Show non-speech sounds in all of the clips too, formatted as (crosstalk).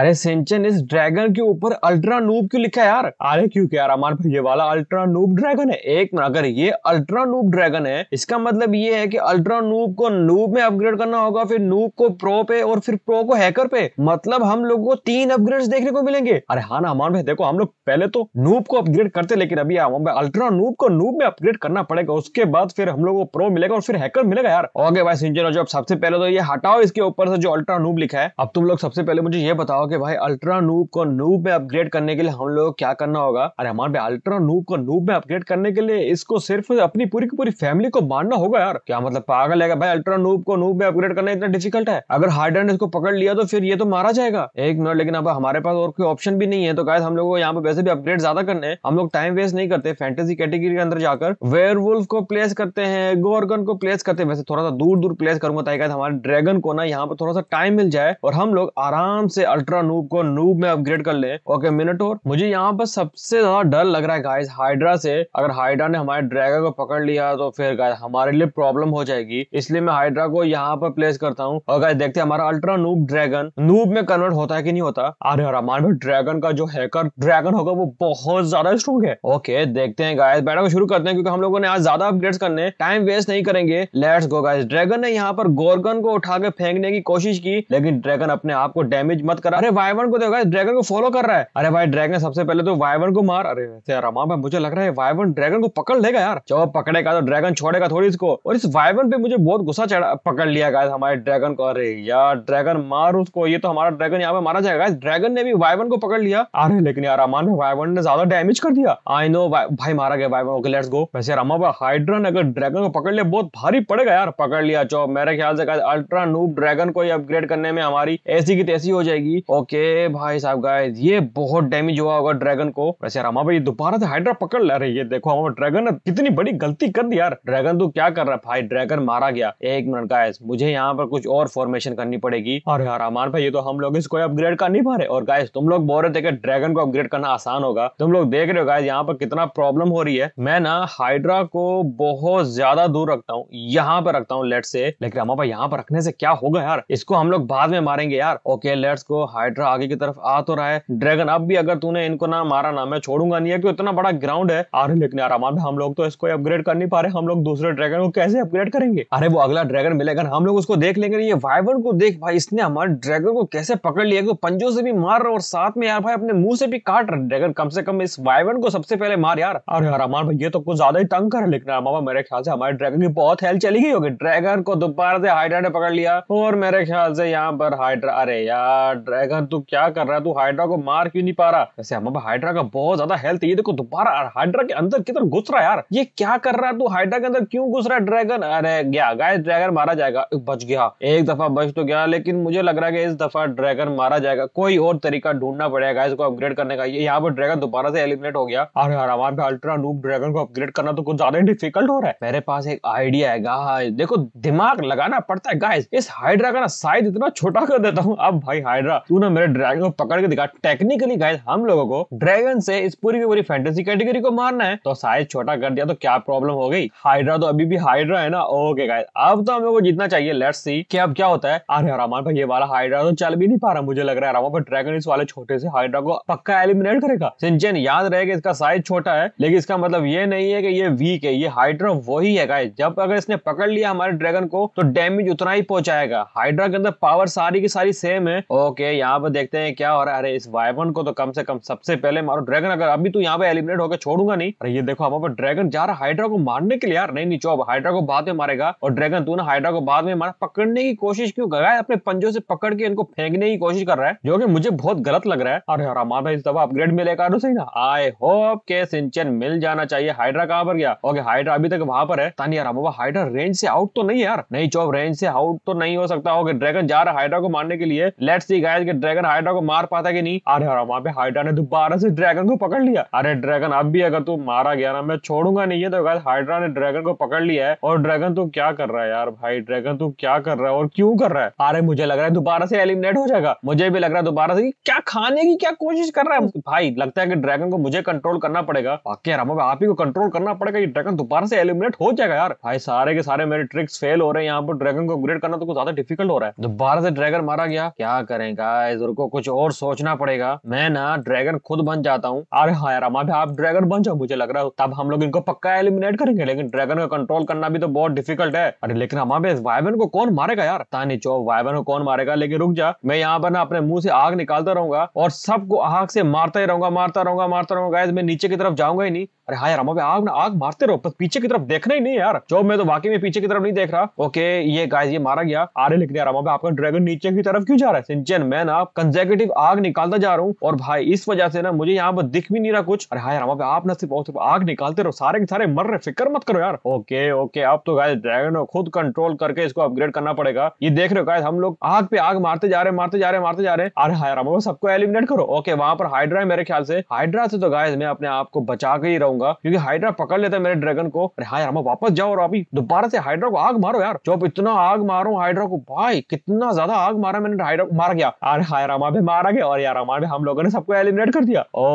अरे सेंचन इस ड्रैगन के ऊपर अल्ट्रा नूब क्यों लिखा है यार अरे क्यों क्या यार हमारे ये वाला अल्ट्रा नूब ड्रैगन है एक मिनट अगर ये अल्ट्रा नूब ड्रैगन है इसका मतलब ये है कि अल्ट्रा नूब को नूब में अपग्रेड करना होगा फिर नूब को प्रो पे और फिर प्रो को हैकर पे मतलब हम लोग को तीन अपग्रेड देखने को मिलेंगे अरे हाँ ना हमारे भाई देखो हम लोग पहले तो नूब को अपग्रेड करते लेकिन अभी अल्ट्रा नूब को नूब में अपग्रेड करना पड़ेगा उसके बाद फिर हम लोग को प्रो मिलेगा और फिर हैकर मिलेगा यार ओके भाई सिंचन जो सबसे पहले तो ये हटाओ इसके ऊपर से जो अल्ट्रा नूब लिखा है अब तुम लोग सबसे पहले मुझे ये बताओ बताओ कि भाई अल्ट्रा नूब को नूब में अपग्रेड करने के लिए हम लोग क्या करना होगा अरे हमारे अल्ट्रा नूब को नूब में अपग्रेड करने के लिए इसको सिर्फ अपनी पूरी की पूरी फैमिली को मारना होगा यार क्या मतलब पागल है भाई अल्ट्रा नूब को नूब में अपग्रेड करना इतना डिफिकल्ट है अगर हार्ड एंड इसको पकड़ लिया तो फिर ये तो मारा जाएगा एक मिनट लेकिन अब हमारे पास और कोई ऑप्शन भी नहीं है तो गायद हम लोग को यहाँ पे वैसे भी अपग्रेड ज्यादा करने हैं हम लोग टाइम वेस्ट नहीं करते फैंटेसी कैटेगरी के अंदर जाकर वेयर को प्लेस करते हैं गोरगन को प्लेस करते हैं वैसे थोड़ा सा दूर दूर प्लेस करूंगा ताकि हमारे ड्रैगन को ना यहाँ पर थोड़ा सा टाइम मिल जाए और हम लोग आराम से अल्ट्रा अल्ट्रा नूब को नूब में अपग्रेड कर ले ओके मिनटोर मुझे यहाँ पर सबसे ज्यादा डर लग रहा है गाइस हाइड्रा से अगर हाइड्रा ने हमारे ड्रैगन को पकड़ लिया तो फिर गाय हमारे लिए प्रॉब्लम हो जाएगी इसलिए मैं हाइड्रा को यहाँ पर प्लेस करता हूँ और गाय देखते हमारा अल्ट्रा नूब ड्रैगन नूब में कन्वर्ट होता है कि नहीं होता अरे यार हमारे ड्रैगन का जो हैकर ड्रैगन होगा वो बहुत ज्यादा स्ट्रॉन्ग है ओके देखते हैं गाय बैठा को शुरू करते हैं क्योंकि हम लोगों ने आज ज्यादा अपग्रेड करने टाइम वेस्ट नहीं करेंगे लेट्स गो गाइस ड्रैगन ने यहाँ पर गोरगन को उठा के फेंकने की कोशिश की लेकिन ड्रैगन अपने आप को डैमेज मत कर करा अरे वाइवन को देखो ड्रैगन को फॉलो कर रहा है अरे भाई ड्रैगन सबसे पहले तो वाइवन को मार अरे वैसे रमा भाई मुझे लग रहा है वाइवन ड्रैगन को पकड़ लेगा यार जब पकड़ेगा तो ड्रैगन छोड़ेगा थोड़ी इसको और इस वाइवन पे मुझे बहुत गुस्सा चढ़ा पकड़ लिया गया हमारे ड्रैगन को अरे यार ड्रैगन मार उसको ये तो हमारा ड्रैगन यहाँ पे मारा जाएगा ड्रैगन ने भी वाइवन को पकड़ लिया अरे लेकिन यार ने में वाइवन ने ज्यादा डैमेज कर दिया आई नो भाई मारा गया वाइवन ओके लेट्स गो वैसे रमा भाई हाइड्रन अगर ड्रैगन को पकड़ लिया बहुत भारी पड़ेगा यार पकड़ लिया चो मेरे ख्याल से अल्ट्रा नूब ड्रैगन को ही अपग्रेड करने में हमारी ऐसी की तैसी हो जाएगी ओके भाई साहब गाइस ये बहुत डैमेज हुआ होगा ड्रैगन को वैसे यार हमारा भाई दोबारा से हाइड्रा पकड़ ला रही है देखो हमारा ड्रैगन ने कितनी बड़ी गलती कर दी यार ड्रैगन तो क्या कर रहा है भाई ड्रैगन मारा गया एक मिनट गाइस मुझे यहाँ पर कुछ और फॉर्मेशन करनी पड़ेगी और यार हमारे भाई ये तो हम लोग इसको अपग्रेड कर नहीं पा रहे और गायस तुम लोग बोल रहे थे ड्रैगन को अपग्रेड करना आसान होगा तुम लोग देख रहे हो गाय यहाँ पर कितना प्रॉब्लम हो रही है मैं ना हाइड्रा को बहुत ज्यादा दूर रखता हूँ यहाँ पर रखता हूँ लेट से लेकिन हमारा यहाँ पर रखने से क्या होगा यार इसको हम लोग बाद में मारेंगे यार ओके लेट्स को हाइड्रा आगे की तरफ आ तो रहा है ड्रैगन अब भी अगर तूने इनको ना मारा ना मैं छोड़ूंगा नहीं है क्योंकि इतना बड़ा ग्राउंड है अरे लेकिन आराम हम लोग तो इसको अपग्रेड कर नहीं पा रहे हम लोग दूसरे ड्रैगन को कैसे अपग्रेड करेंगे अरे वो अगला ड्रैगन मिलेगा हम लोग उसको देख लेंगे ये वाइवर को देख भाई इसने हमारे ड्रैगन को कैसे पकड़ लिया तो पंजों से भी मार रहा और साथ में यार भाई अपने मुंह से भी काट रहा ड्रैगन कम से कम इस वाइवर को सबसे पहले मार यार अरे यार भाई ये तो कुछ ज्यादा ही तंग कर लेकिन मेरे ख्याल से हमारे ड्रैगन की बहुत हेल्थ चली गई होगी ड्रैगन को दोबारा से हाइड्रा ने पकड़ लिया और मेरे ख्याल से यहाँ पर हाइड्रा अरे यार ड्रैगन तू क्या कर रहा है तू हाइड्रा को मार क्यों नहीं पा रहा वैसे हम हाइड्रा का बहुत ज्यादा हेल्थ ये देखो दोबारा हाइड्रा के अंदर किधर घुस रहा है यार ये क्या कर रहा है तू हाइड्रा के अंदर क्यों घुस रहा है ड्रैगन अरे गया गाय ड्रैगन मारा जाएगा बच गया एक दफा बच तो गया लेकिन मुझे लग रहा है कि इस दफा ड्रैगन मारा जाएगा कोई और तरीका ढूंढना पड़ेगा इसको अपग्रेड करने का यहाँ पर ड्रैगन दोबारा से एलिमिनेट हो गया अरे यार हमारे पे अल्ट्रा नूप ड्रैगन को अपग्रेड करना तो कुछ ज्यादा डिफिकल्ट हो रहा है मेरे पास एक आइडिया है गाय देखो दिमाग लगाना पड़ता है गाय इस हाइड्रा का ना साइज इतना छोटा कर देता हूँ अब भाई हाइड्रा तू ना मेरे ड्रैगन को पकड़ के दिखा टेक्निकली गाइस हम लोगों को ड्रैगन से इस पूरी की पूरी फैंटेसी कैटेगरी को मारना है तो साइज छोटा कर दिया तो क्या प्रॉब्लम हो गई हाइड्रा तो अभी भी हाइड्रा है ना ओके गाइस अब तो हम लोग को जीतना चाहिए लेट्स सी कि अब क्या होता है अरे रामान भाई ये वाला हाइड्रा तो चल भी नहीं पा रहा मुझे लग रहा है हरामान पर ड्रैगन इस वाले छोटे से हाइड्रा को पक्का एलिमिनेट करेगा सिंचन याद रहेगा इसका साइज छोटा है लेकिन इसका मतलब ये नहीं है कि ये वीक है ये हाइड्रा वही है गाइस जब अगर इसने पकड़ लिया हमारे ड्रैगन को तो डैमेज उतना ही पहुंचाएगा हाइड्रा के अंदर पावर सारी की सारी सेम है ओके यहाँ पे देखते हैं क्या हो रहा है अरे इस वाइवन को तो कम से कम सबसे पहले मारो ड्रैगन अगर अभी तो यहाँ पे एलिमिनेट होकर छोड़ूंगा नहीं अरे ये देखो हमारे ड्रैगन जा रहा हाइड्रा को मारने के लिए यार नहीं नीचो अब हाइड्रा को बाद में मारेगा और ड्रैगन तू ना हाइड्रा को बाद में मारा पकड़ने की कोशिश क्यों कर अपने पंजों से पकड़ के इनको फेंकने की कोशिश कर रहा है जो की मुझे बहुत गलत लग रहा है अरे यार हमारा इस दफा अपग्रेड मिलेगा ना सही ना आई होप के सिंचन मिल जाना चाहिए हाइड्रा कहाँ पर गया ओके हाइड्रा अभी तक वहां पर है तानी यार हमारा हाइड्रा रेंज से आउट तो नहीं यार नहीं चो रेंज से आउट तो नहीं हो सकता ओके ड्रैगन जा रहा है हाइड्रा को मारने के लिए लेट्स सी गाइस कि ड्रैगन हाइड्रा को मार पाता कि नहीं अरे और वहां पे हाइड्रा ने दोबारा से ड्रैगन को पकड़ लिया अरे ड्रैगन अब भी अगर तू मारा गया ना मैं छोड़ूंगा नहीं है तो हाइड्रा ने ड्रैगन को पकड़ लिया है और ड्रैगन तू क्या कर रहा है यार भाई ड्रैगन तू क्या कर रहा है और क्यों कर रहा है अरे मुझे लग रहा है दोबारा से एलिमिनेट हो जाएगा मुझे भी लग रहा है दोबारा से क्या खाने की क्या कोशिश कर रहा है भाई लगता है कि ड्रैगन को मुझे कंट्रोल करना पड़ेगा बाकी रामा आप ही को कंट्रोल करना पड़ेगा ये ड्रैगन दोबारा से एलिमिनेट हो जाएगा यार भाई सारे के सारे मेरे ट्रिक्स फेल हो रहे हैं यहाँ पर ड्रैगन को अपग्रेड करना तो कुछ ज्यादा डिफिकल्ट हो रहा है दोबारा से ड्रैगन मारा गया क्या करें गाइस इधर को कुछ और सोचना पड़ेगा मैं ना ड्रैगन खुद बन जाता हूँ अरे हाँ यार अभी आप ड्रैगन बन जाओ मुझे लग रहा है तब हम लोग इनको पक्का एलिमिनेट करेंगे लेकिन ड्रैगन का कंट्रोल करना भी तो बहुत डिफिकल्ट है अरे लेकिन हमारे वाइबन को कौन मारेगा यार तानी चो वाइबन को कौन मारेगा लेकिन रुक जा मैं यहाँ पर ना अपने मुंह से आग निकालता रहूंगा और सबको आग से मारता ही रहूंगा मारता रहूंगा मारता रहूंगा मैं नीचे की तरफ जाऊंगा ही नहीं अरे हाँ यार अभी आग ना आग मारते रहो पर पीछे की तरफ देखना ही नहीं यार जो मैं तो वाकई में पीछे की तरफ नहीं देख रहा ओके ये गाइस ये मारा गया आरे लेकिन यार हम आपका ड्रैगन नीचे की तरफ क्यों जा रहा है सिंचन मैं ना कंजेकेटिव आग निकालता जा रहा हूँ और भाई इस वजह से ना मुझे यहाँ पर दिख भी नहीं रहा कुछ अरे हाँ यार आप ना सिर्फ सिर्फ आग निकालते रहो सारे के सारे मर रहे फिक्र मत करो यार ओके ओके अब तो गाय ड्रैगन को खुद कंट्रोल करके इसको अपग्रेड करना पड़ेगा ये देख रहे हो गाय हम लोग आग पे आग मारते जा रहे मारते जा रहे मारते जा रहे अरे हाँ यार सबको एलिमिनेट करो ओके वहां पर हाइड्रा है मेरे ख्याल से हाइड्रा से तो गाय मैं अपने आप को बचा के ही रहूंगा करूंगा क्योंकि हाइड्रा पकड़ लेता है मेरे ड्रैगन को अरे हाँ यार मैं वापस जाओ और अभी दोबारा से हाइड्रा को आग मारो यार जो जब इतना आग मारो हाइड्रा को भाई कितना ज्यादा आग मारा मैंने हाइड्रा को मार गया अरे हाय रामा भी मारा गया और यार रामा भी हम लोगों ने सबको एलिमिनेट कर दिया ओ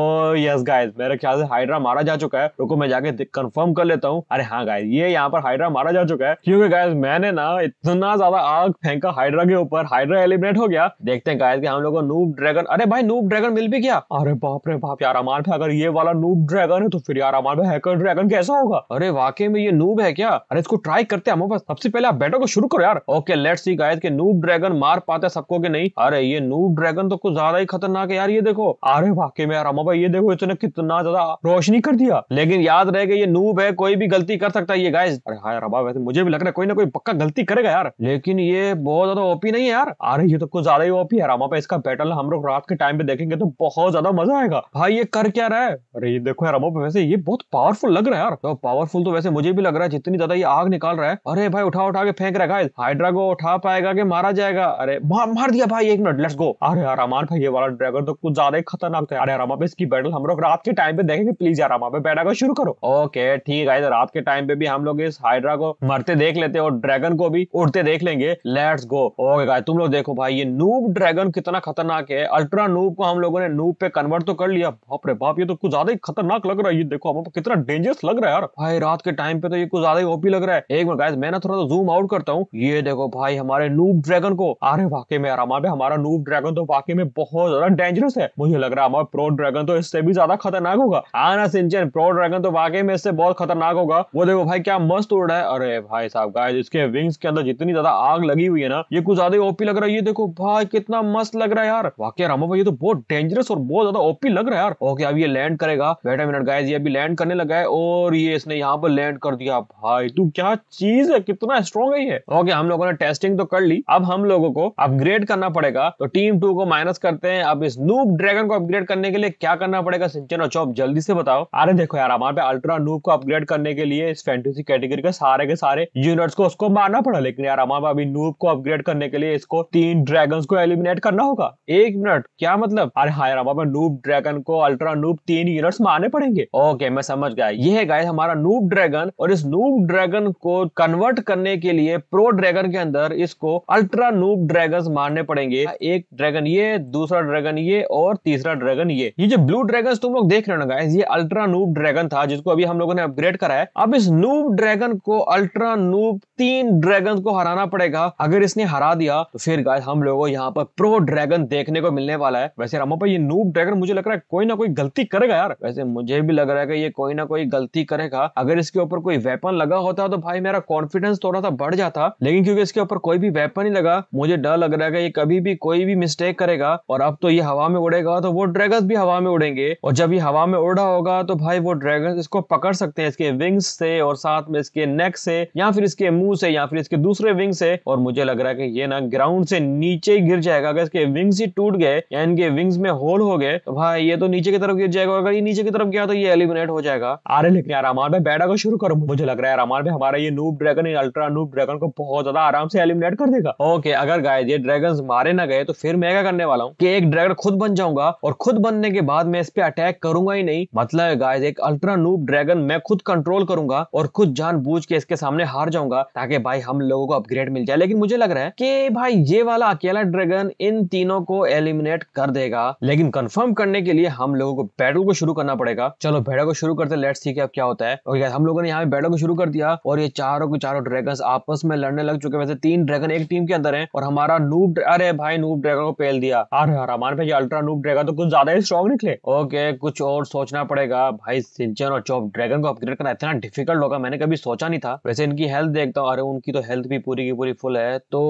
यस गाइस मेरे ख्याल से हाइड्रा मारा जा चुका है रुको मैं जाके कंफर्म कर लेता हूँ अरे हाँ गाइस ये यहाँ पर हाइड्रा मारा जा चुका है क्योंकि गाइस मैंने ना इतना ज्यादा आग फेंका हाइड्रा के ऊपर हाइड्रा एलिमिनेट हो गया देखते हैं गाइस कि हम लोगों को नूब ड्रैगन अरे भाई नूब ड्रैगन मिल भी गया अरे बाप रे बाप यार अमान अगर ये वाला नूब ड्रैगन है तो फिर यार हमारे हैकर ड्रैगन कैसा होगा अरे वाकई में ये नूब है क्या अरे इसको ट्राई करते हैं हमारे पास सबसे पहले आप बैटो को शुरू करो यार ओके लेट्स सी गाइस के नूब ड्रैगन मार पाते सबको के नहीं अरे ये नूब ड्रैगन तो कुछ ज्यादा ही खतरनाक है यार ये देखो अरे वाकई में यार हमारे ये देखो इसने कितना ज्यादा रोशनी कर दिया लेकिन याद रहेगा ये नूब है कोई भी गलती कर सकता है ये गाइस अरे हाँ यार अबा वैसे मुझे भी लग रहा है कोई ना कोई पक्का गलती करेगा यार लेकिन ये बहुत ज्यादा ओपी नहीं है यार अरे ये तो कुछ ज्यादा ही ओपी है हमारे पे इसका बैटल हम लोग रात के टाइम पे देखेंगे तो बहुत ज्यादा मजा आएगा भाई ये कर क्या रहा है अरे ये देखो यार रामा वैसे ये ये बहुत पावरफुल लग रहा है यार पावरफुल तो, तो वैसे मुझे भी लग रहा है जितनी ज्यादा ये आग निकाल रहा है अरे भाई उठा उठा के फेंक रहा है हाइड्रा को उठा पाएगा कि मारा जाएगा अरे मार, मार दिया भाई एक मिनट लेट्स गो अरे यार अमान भाई ये वाला ड्रैगन तो कुछ ज्यादा ही खतरनाक था अरे यार पे इसकी बैटल हम लोग रात के टाइम पे देखेंगे प्लीज यार पे बैठा शुरू करो ओके ठीक है रात के टाइम पे भी हम लोग इस हाइड्रा को मरते देख लेते और ड्रैगन को भी उड़ते देख लेंगे लेट्स गो ओके गाइस तुम लोग देखो भाई ये नूब ड्रैगन कितना खतरनाक है अल्ट्रा नूब को हम लोगों ने नूब पे कन्वर्ट तो कर लिया बाप रे बाप ये तो कुछ ज्यादा ही खतरनाक लग रहा है ये देखो प्रॉब्लम तो कितना डेंजरस लग रहा है यार भाई रात के टाइम पे तो ये कुछ ज्यादा ही ओपी लग रहा है एक मिनट गाइस मैं ना थोड़ा सा जूम आउट करता हूँ ये देखो भाई हमारे नूब ड्रैगन को अरे वाकई में यार हमारे हमारा नूब ड्रैगन तो वाकई में बहुत ज्यादा डेंजरस है मुझे लग रहा है हमारा प्रो ड्रैगन तो इससे भी ज्यादा खतरनाक होगा आना सिंचन प्रो ड्रैगन तो वाकई में इससे बहुत खतरनाक होगा वो देखो भाई क्या मस्त उड़ रहा है अरे भाई साहब गाइस इसके विंग्स के अंदर जितनी ज्यादा आग लगी हुई है ना ये कुछ ज्यादा ओपी लग रहा है ये देखो भाई कितना मस्त लग रहा है यार वाकई रामा भाई ये तो बहुत डेंजरस और बहुत ज्यादा ओपी लग रहा है यार ओके अब ये लैंड करेगा बेटा मिनट गाइस ये अभी लैंड करने लगा है और ये इसने यहाँ पर लैंड कर दिया भाई तू क्या चीज है कितना स्ट्रॉन्ग है ये ओके हम लोगों ने टेस्टिंग तो कर ली अब हम लोगों को अपग्रेड करना पड़ेगा तो टीम टू को माइनस करते हैं अब इस नूब ड्रैगन को अपग्रेड करने के लिए क्या करना पड़ेगा सिंचन और चौप जल्दी से बताओ अरे देखो यार हमारे पे अल्ट्रा नूब को अपग्रेड करने के लिए इस फैंटेसी कैटेगरी के सारे के सारे यूनिट्स को उसको मारना पड़ा लेकिन यार हमारे अभी नूब को अपग्रेड करने के लिए इसको तीन ड्रैगन को एलिमिनेट करना होगा एक मिनट क्या मतलब अरे हाँ यार हमारे नूब ड्रैगन को अल्ट्रा नूब तीन यूनिट्स मारने पड़ेंगे ओके है मैं समझ गया ये है गाइस हमारा नूब ड्रैगन और इस नूब ड्रैगन को कन्वर्ट करने के लिए प्रो ड्रैगन के अंदर इसको अल्ट्रा नूब ड्रैगन मारने पड़ेंगे एक ड्रैगन ये दूसरा ड्रैगन ये और तीसरा ड्रैगन ये ये जो ब्लू ड्रैगन तुम लोग देख रहे हो ना गाइस ये अल्ट्रा नूब ड्रैगन था जिसको अभी हम लोगों ने अपग्रेड करा है अब इस नूब ड्रैगन को अल्ट्रा नूब तीन ड्रैगन को हराना पड़ेगा अगर इसने हरा दिया तो फिर गाइस हम लोगों यहाँ पर प्रो ड्रैगन देखने को मिलने वाला है वैसे रामो पर ये नूब ड्रैगन मुझे लग रहा है कोई ना कोई गलती करेगा यार वैसे मुझे भी लग रहा है कि पे ये कोई ना कोई गलती करेगा अगर इसके ऊपर कोई वेपन लगा होता तो भाई मेरा कॉन्फिडेंस थोड़ा सा बढ़ जाता लेकिन क्योंकि इसके ऊपर कोई भी वेपन नहीं लगा मुझे डर लग रहा है ये कभी भी कोई भी मिस्टेक करेगा और अब तो ये हवा में उड़ेगा तो वो ड्रैगन भी हवा में उड़ेंगे और जब ये हवा में उड़ा होगा तो भाई वो ड्रैगन इसको पकड़ सकते हैं इसके विंग्स से और साथ में इसके नेक से या फिर इसके मुंह से या फिर इसके दूसरे विंग से और मुझे लग रहा है कि ये ना ग्राउंड से नीचे ही गिर जाएगा अगर इसके विंग्स ही टूट गए या इनके विंग्स में होल हो गए तो भाई ये तो नीचे की तरफ गिर जाएगा अगर ये नीचे की तरफ गया तो ये एलिमिनेट एड हो जाएगा आरे लेकिन यार अमार भाई बैठा को शुरू करो मुझे लग रहा है अमार भाई हमारा ये noob dragon ultra noob dragon को बहुत ज्यादा आराम से एलिमिनेट कर देगा ओके अगर गाय ये ड्रैगन मारे ना गए तो फिर मैं क्या करने वाला हूँ की एक ड्रैगन खुद बन जाऊंगा और खुद बनने के बाद मैं इस पे अटैक करूंगा ही नहीं मतलब गाय एक अल्ट्रा नूब ड्रैगन मैं खुद कंट्रोल करूंगा और खुद जान के इसके सामने हार जाऊंगा ताकि भाई हम लोगों को अपग्रेड मिल जाए लेकिन मुझे लग रहा है कि भाई ये वाला अकेला ड्रैगन इन तीनों को एलिमिनेट कर देगा लेकिन कंफर्म करने के लिए हम लोगों को बैटल को शुरू करना पड़ेगा चलो भेड़ा को शुरू करते लेट्स सी क्या होता है और हम लोगों ने यहाँ पे बैटल को शुरू कर दिया और ये चारों के चारों ड्रैगन आपस में लड़ने लग चुके वैसे तीन ड्रैगन एक टीम के अंदर है और हमारा नूब अरे भाई नूब ड्रैगन को पहल दिया अरे हरामान भाई अल्ट्रा नूब ड्रैगन तो कुछ ज्यादा ही स्ट्रॉन्ग निकले ओके कुछ और सोचना पड़ेगा भाई सिंचन और चौप ड्रैगन को अपग्रेड करना इतना डिफिकल्ट होगा मैंने कभी सोचा नहीं था वैसे इनकी हेल्थ देखता हूँ अरे उनकी तो हेल्थ भी पूरी की पूरी फुल है तो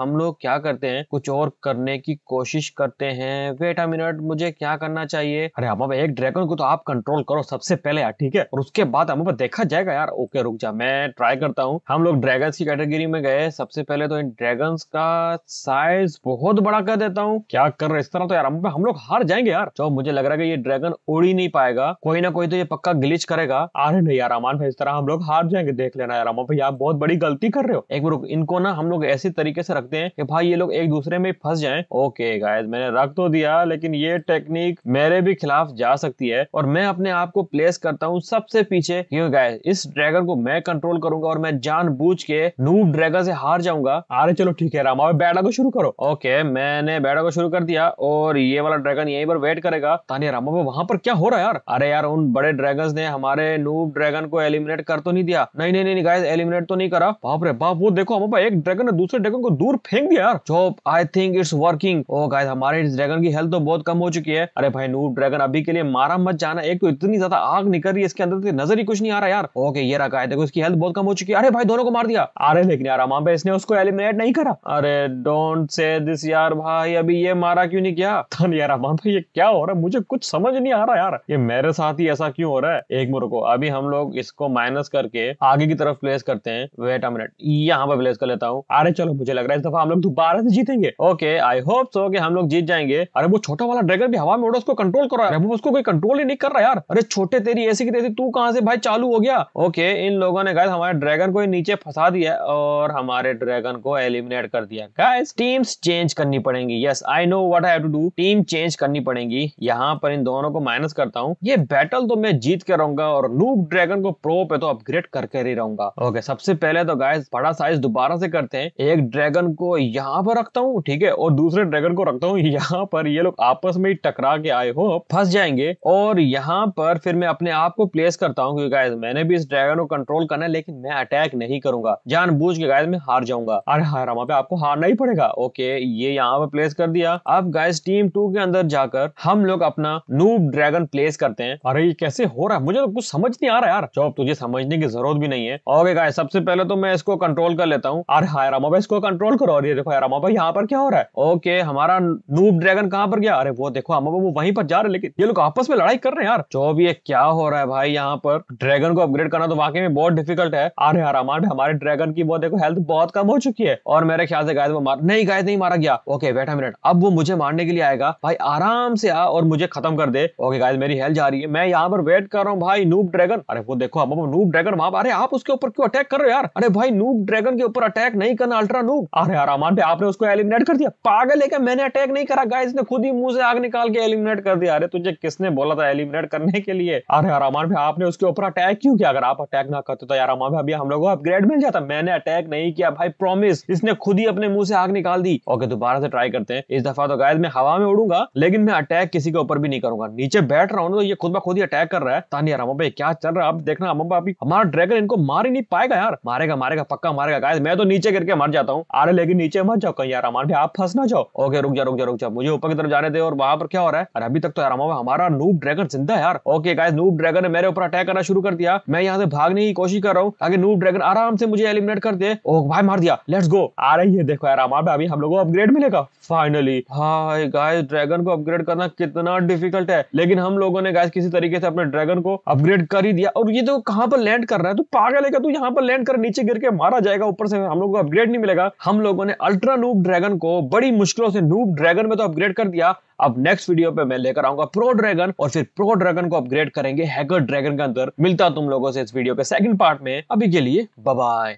हम लोग क्या करते हैं कुछ और करने की कोशिश करते हैं वेट अ मिनट मुझे क्या करना चाहिए अरे हम एक ड्रैगन को तो आप कंट्रोल करो सब सबसे पहले यार ठीक है और उसके बाद हम देखा जाएगा यार ओके रुक जा मैं ट्राई करता हूँ हम लोग ड्रैगन्स की कैटेगरी में गए सबसे पहले तो इन ड्रैगन्स का साइज बहुत बड़ा कर देता हूँ क्या कर रहे इस तरह तो यार हम लोग हार जाएंगे यार जो मुझे लग रहा है कि ये ड्रैगन उड़ ही नहीं पाएगा कोई ना कोई तो ये पक्का ग्लिच करेगा अरे नहीं यार अमान भाई इस तरह हम लोग हार जाएंगे देख लेना यार अमान भाई आप बहुत बड़ी गलती कर रहे हो एक रुक इनको ना हम लोग ऐसे तरीके से रखते हैं कि भाई ये लोग एक दूसरे में फंस जाए ओके गाय मैंने रख तो दिया लेकिन ये टेक्निक मेरे भी खिलाफ जा सकती है और मैं अपने आप को प्लेस करता हूँ सबसे पीछे गाय इस ड्रैगन को मैं कंट्रोल करूंगा और मैं जान बुझ के नूब ड्रैगन से हार जाऊंगा अरे चलो ठीक है रामा बैठा को शुरू करो ओके मैंने बैठा को शुरू कर दिया और ये वाला ड्रैगन यही पर वेट करेगा तानिया रामा वहाँ वहां पर क्या हो रहा है यार अरे यार उन बड़े ड्रैगन ने हमारे नूब ड्रैगन को एलिमिनेट कर तो नहीं दिया नहीं नहीं नहीं गाय एलिमिनेट तो नहीं करा बाप रे बाप वो देखो हम एक ड्रैगन ने दूसरे ड्रैगन को दूर फेंक दिया यार जो I think it's working oh guy हमारे इस ड्रैगन की हेल्थ तो बहुत कम हो चुकी है अरे भाई नूब ड्रैगन अभी के लिए मारा मत जाना एक तो इतनी ज्यादा आग निकल रही है इसके अंदर तो नजर ही कुछ नहीं आ रहा यार ओके ये रखा है देखो इसकी हेल्थ बहुत कम हो चुकी है अरे भाई दोनों को मार दिया अरे लेकिन यार वहां पे इसने उसको एलिमिनेट नहीं करा अरे डोंट से दिस यार भाई अभी ये मारा क्यों नहीं किया (laughs) तो यार अमान भाई ये क्या हो रहा है मुझे कुछ समझ नहीं आ रहा यार ये मेरे साथ ही ऐसा क्यों हो रहा है एक मुर्को अभी हम लोग इसको माइनस करके आगे की तरफ प्लेस करते हैं वेट अ मिनट यहाँ पर प्लेस कर लेता हूँ अरे चलो मुझे लग रहा है इस दफा हम लोग दोबारा से जीतेंगे ओके आई होप सो कि हम लोग जीत जाएंगे अरे वो छोटा वाला ड्रैगन भी हवा में उड़ा उसको कंट्रोल करो उसको कोई कंट्रोल ही नहीं कर रहा यार अरे छोटा फुट्टे तेरी ऐसी की तेरी तू कहां से भाई चालू हो गया ओके इन लोगों ने गाइस हमारे ड्रैगन को नीचे फंसा दिया और हमारे ड्रैगन को एलिमिनेट कर दिया गाइस टीम्स चेंज करनी पड़ेंगी yes I know what I have to do team change करनी पड़ेगी यहाँ पर इन दोनों को माइनस करता हूँ ये बैटल तो मैं जीत के रहूंगा और नूब ड्रैगन को प्रो पे तो अपग्रेड करके ही रहूंगा ओके सबसे पहले तो गाइस बड़ा साइज दोबारा से करते हैं एक ड्रैगन को यहाँ पर रखता हूँ ठीक है और दूसरे ड्रैगन को रखता हूँ (laughs) यहाँ पर ये लोग आपस में ही टकरा के आए हो फंस जाएंगे और यहाँ पर फिर मैं अपने आप को प्लेस करता हूँ क्योंकि गाइस मैंने भी इस ड्रैगन को कंट्रोल करना है लेकिन मैं अटैक नहीं करूंगा जान बूझ के गाइस मैं हार जाऊंगा अरे हार वहाँ पे आपको हारना ही पड़ेगा ओके ये यहाँ पे प्लेस कर दिया अब गाइस टीम टू के अंदर जाकर हम लोग अपना नूब ड्रैगन प्लेस करते हैं अरे ये कैसे हो रहा है मुझे तो कुछ समझ नहीं आ रहा यार चौब तुझे समझने की जरूरत भी नहीं है ओके गाय सबसे पहले तो मैं इसको कंट्रोल कर लेता हूँ अरे हाय रामा भाई इसको कंट्रोल करो और ये देखो यार भाई यहाँ पर क्या हो रहा है ओके हमारा नूब ड्रैगन कहाँ पर गया अरे वो देखो हम वो वहीं पर जा रहे लेकिन ये लोग आपस में लड़ाई कर रहे हैं यार चौब ये क्या हो रहा है भाई यहाँ पर ड्रैगन को अपग्रेड करना तो वाकई में बहुत डिफिकल्ट है अरे आराम हमारे हमारे ड्रैगन की बहुत देखो हेल्थ बहुत कम हो चुकी है और मेरे ख्याल से गायद वो मार नहीं गायद नहीं मारा गया ओके बैठा मिनट अब वो मुझे मारने के लिए आएगा भाई आराम से आ और मुझे खत्म कर दे ओके गायद मेरी हेल्थ जा रही है मैं यहाँ पर वेट कर रहा हूँ भाई नूब ड्रैगन अरे वो देखो अब नूब ड्रैगन वहां अरे आप उसके ऊपर क्यों अटैक कर रहे हो यार अरे भाई नूब ड्रैगन के ऊपर अटैक नहीं करना अल्ट्रा नूब अरे यार आपने उसको एलिमिनेट कर दिया पागल है क्या मैंने अटैक नहीं करा गाय ने खुद ही मुंह से आग निकाल के एलिमिनेट कर दिया अरे तुझे किसने बोला था एलिमिनेट करने के लिए अरे यार अमान भाई आपने उसके ऊपर अटैक क्यों किया अगर आप अटैक ना करते तो यार अमान भाई अभी हम लोग को अपग्रेड मिल जाता मैंने अटैक नहीं किया भाई प्रॉमिस इसने खुद ही अपने मुंह से आग निकाल दी ओके दोबारा से ट्राई करते हैं इस दफा तो गायद मैं हवा में उड़ूंगा लेकिन मैं अटैक किसी के ऊपर भी नहीं करूंगा नीचे बैठ रहा हूँ तो ये खुद ब खुद ही अटैक कर रहा है तानी यार अमा भाई क्या चल रहा है अब देखना अमा भाई हमारा ड्रैगन इनको मार ही नहीं पाएगा यार मारेगा मारेगा पक्का मारेगा गायद मैं तो नीचे करके मर जाता हूँ अरे लेकिन नीचे मर जाओ कहीं यार अमान भाई आप फंस ना जाओ ओके रुक जा रुक जा रुक जा मुझे ऊपर की तरफ जाने दे और वहां पर क्या हो रहा है अरे अभी तक तो यार अमा हमारा नूब ड्रैगन जिंदा है यार ओके गाय है नूब ड्रैगन ने मेरे ऊपर अटैक करना शुरू कर दिया मैं यहाँ से भागने की कोशिश कर रहा हूँ ताकि नूब ड्रैगन आराम से मुझे एलिमिनेट कर दे ओ भाई मार दिया लेट्स गो आ रही है देखो यार अमार अभी हम लोगों को अपग्रेड मिलेगा फाइनली हाय गाइस ड्रैगन को अपग्रेड करना कितना डिफिकल्ट है लेकिन हम लोगों ने गाइस किसी तरीके से अपने ड्रैगन को अपग्रेड कर ही दिया और ये तो कहाँ पर लैंड कर रहा है तो पागल है क्या तू यहाँ पर लैंड कर नीचे गिर के मारा जाएगा ऊपर से हम लोग को अपग्रेड नहीं मिलेगा हम लोगों ने अल्ट्रा नूब ड्रैगन को बड़ी मुश्किलों से नूब ड्रैगन में तो अपग्रेड कर दिया अब नेक्स्ट वीडियो पे मैं लेकर आऊंगा प्रो ड्रैगन और फिर प्रो ड्रैगन को अपग्रेड करेंगे हैकर ड्रैगन के अंदर मिलता तुम लोगों से इस वीडियो के सेकंड पार्ट में अभी के लिए बाय